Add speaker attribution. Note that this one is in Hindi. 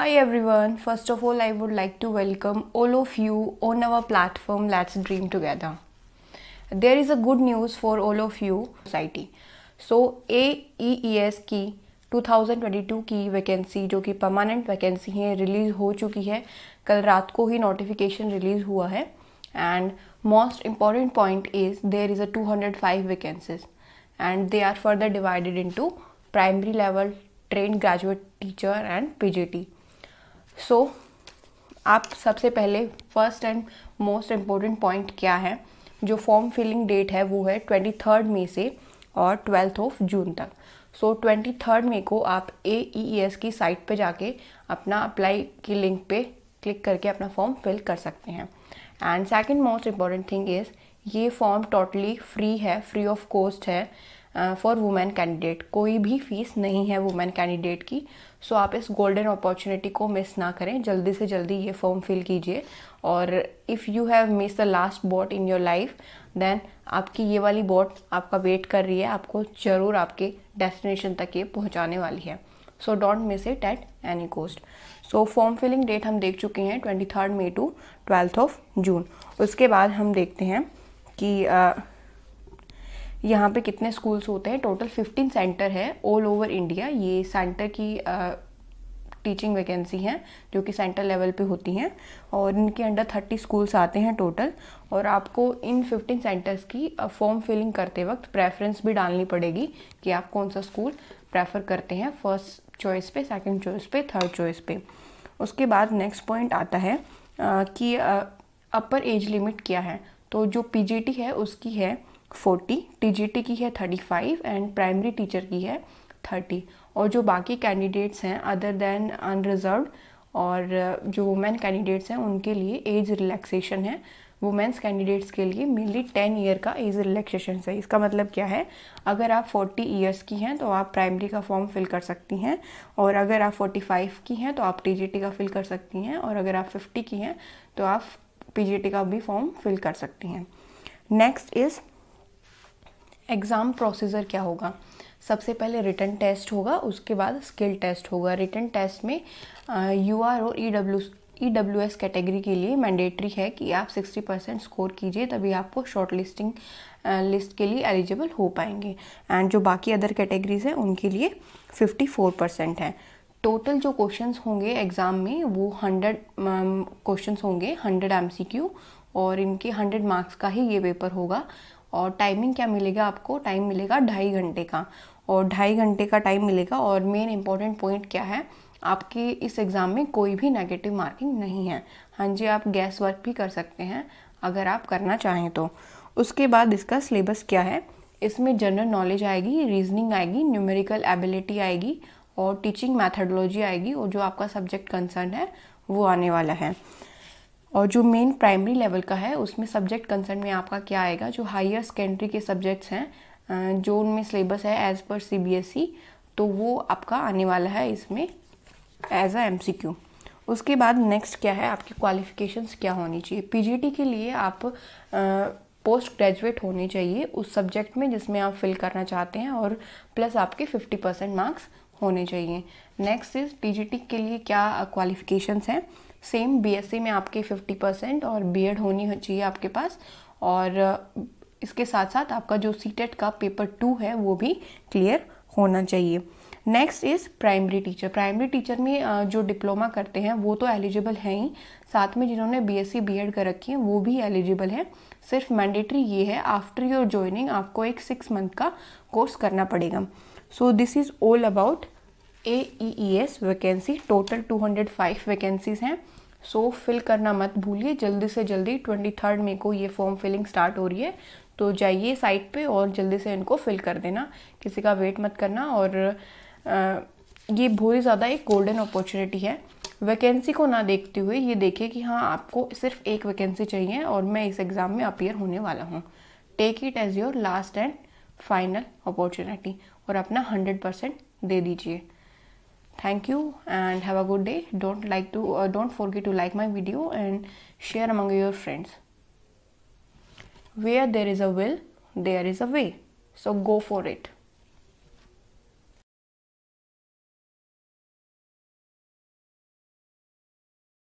Speaker 1: Hi everyone, first of all I would like to welcome all of you on our platform Let's Dream Together. There is a good news for all of you society. So AEES key. 2022 की वैकेंसी जो कि परमानेंट वैकेंसी है रिलीज़ हो चुकी है कल रात को ही नोटिफिकेशन रिलीज़ हुआ है and most important point is there is a 205 vacancies and they are further divided into primary level trained graduate teacher and PGT. So so, आप सबसे पहले first and most important point क्या है जो फॉर्म फिलिंग डेट है वो है ट्वेंटी थर्ड मे से और ट्वेल्थ ऑफ जून तक सो ट्वेंटी थर्ड मे को आप ए ई एस की साइट पे जाके अपना अप्लाई की लिंक पे क्लिक करके अपना फॉर्म फिल कर सकते हैं and second most important thing is ये फॉर्म टोटली फ्री है फ्री ऑफ कॉस्ट है फॉर वुमेन कैंडिडेट कोई भी फ़ीस नहीं है वुमेन कैंडिडेट की सो so आप इस गोल्डन अपॉर्चुनिटी को मिस ना करें जल्दी से जल्दी ये फॉर्म फिल कीजिए और if you have miss the last boat in your life then आपकी ये वाली बॉट आपका वेट कर रही है आपको ज़रूर आपके डेस्टिनेशन तक ये पहुँचाने वाली है so don't miss it at any cost so form filling date हम देख चुके हैं twenty third May to twelfth of June उसके बाद हम देखते हैं कि uh, यहाँ पे कितने स्कूल्स होते हैं टोटल 15 सेंटर है ऑल ओवर इंडिया ये सेंटर की टीचिंग वैकेंसी हैं जो कि सेंटर लेवल पे होती हैं और इनके अंडर थर्टी स्कूल्स आते हैं टोटल और आपको इन फिफ्टीन सेंटर्स की फॉर्म फिलिंग करते वक्त प्रेफरेंस भी डालनी पड़ेगी कि आप कौन सा स्कूल प्रेफर करते हैं फर्स्ट चॉइस पे सेकंड चॉइस पे थर्ड चॉइस पे उसके बाद नेक्स्ट पॉइंट आता है कि अपर एज लिमिट क्या है तो जो पीजीटी है उसकी है फोर्टी टीजीटी की है thirty five and primary teacher की है थर्टी और जो बाकी कैंडिडेट्स हैं अदर देन अनरिजर्व और uh, जो वुमेन कैंडिडेट्स हैं उनके लिए एज रिलैक्सेशन है वुमेंस कैंडिडेट्स के लिए मेनली टेन ईयर का एज रिलैक्सेशन है इसका मतलब क्या है अगर आप फोर्टी ईयर्स की हैं तो आप प्राइमरी का फॉर्म फिल कर सकती हैं और अगर आप फोर्टी फाइव की हैं तो आप टी जी टी का फिल कर सकती हैं और अगर आप फिफ्टी की हैं तो आप पी जी टी का भी फॉर्म फिल कर सकती हैं नेक्स्ट इज़ एग्ज़ाम प्रोसीजर क्या होगा सबसे पहले रिटर्न टेस्ट होगा उसके बाद स्किल टेस्ट होगा रिटर्न टेस्ट में यू आर और E W E W S category के लिए मैंडेटरी है कि आप 60 परसेंट स्कोर कीजिए तभी आपको शॉर्ट लिस्टिंग लिस्ट के लिए एलिजिबल हो पाएंगे एंड जो बाकी अदर कैटेगरीज हैं उनके लिए 54 परसेंट हैं टोटल जो क्वेश्चंस होंगे एग्ज़ाम में वो हंड्रेड क्वेश्चंस होंगे हंड्रेड एम और इनके हंड्रेड मार्क्स का ही ये पेपर होगा और टाइमिंग क्या मिलेगा आपको टाइम मिलेगा ढाई घंटे का और ढाई घंटे का टाइम मिलेगा और मेन इम्पॉर्टेंट पॉइंट क्या है आपके इस एग्ज़ाम में कोई भी नेगेटिव मार्किंग नहीं है हाँ जी आप गैस वर्क भी कर सकते हैं अगर आप करना चाहें तो उसके बाद इसका सिलेबस क्या है इसमें जनरल नॉलेज आएगी रीजनिंग आएगी न्यूमेरिकल एबिलिटी आएगी और टीचिंग मैथडोलॉजी आएगी और जो आपका सब्जेक्ट कंसर्न है वो आने वाला है और जो मेन प्राइमरी लेवल का है उसमें सब्जेक्ट कंसर्न में आपका क्या आएगा जो हायर सेकेंडरी के सब्जेक्ट्स हैं जो उनमें सिलेबस है एज़ पर सी तो वो आपका आने वाला है इसमें एज अ एम उसके बाद नेक्स्ट क्या है आपकी क्वालिफिकेशंस क्या होनी चाहिए पीजीटी के लिए आप पोस्ट ग्रेजुएट होने चाहिए उस सब्जेक्ट में जिसमें आप फिल करना चाहते हैं और प्लस आपके 50 परसेंट मार्क्स होने चाहिए नेक्स्ट इज पीजीटी के लिए क्या क्वालिफिकेशंस हैं सेम बीएससी में आपके 50 परसेंट और बी होनी चाहिए आपके पास और इसके साथ साथ आपका जो सी e का पेपर टू है वो भी क्लियर होना चाहिए next is primary teacher primary teacher में जो डिप्लोमा करते हैं वो तो एलिजिबल हैं ही साथ में जिन्होंने बी एस कर रखी है वो भी एलिजिबल है सिर्फ मैंडेटरी ये है आफ्टर योर ज्वाइनिंग आपको एक सिक्स मंथ का कोर्स करना पड़ेगा so this is all about A E E S vacancy total 205 vacancies हैं सो फिल करना मत भूलिए जल्दी से जल्दी ट्वेंटी थर्ड मे को ये फॉर्म फिलिंग स्टार्ट हो रही है तो जाइए साइट पे और जल्दी से इनको फिल कर देना किसी का वेट मत करना और आ, ये बहुत ही ज़्यादा एक गोल्डन अपॉर्चुनिटी है वैकेंसी को ना देखते हुए ये देखिए कि हाँ आपको सिर्फ एक वैकेंसी चाहिए और मैं इस एग्ज़ाम में अपियर होने वाला हूँ take it as your last and final opportunity और अपना हंड्रेड परसेंट दे दीजिए thank you and have a good day don't like to uh, don't forget to like my video and share among your friends where there is a will there is a way so go for it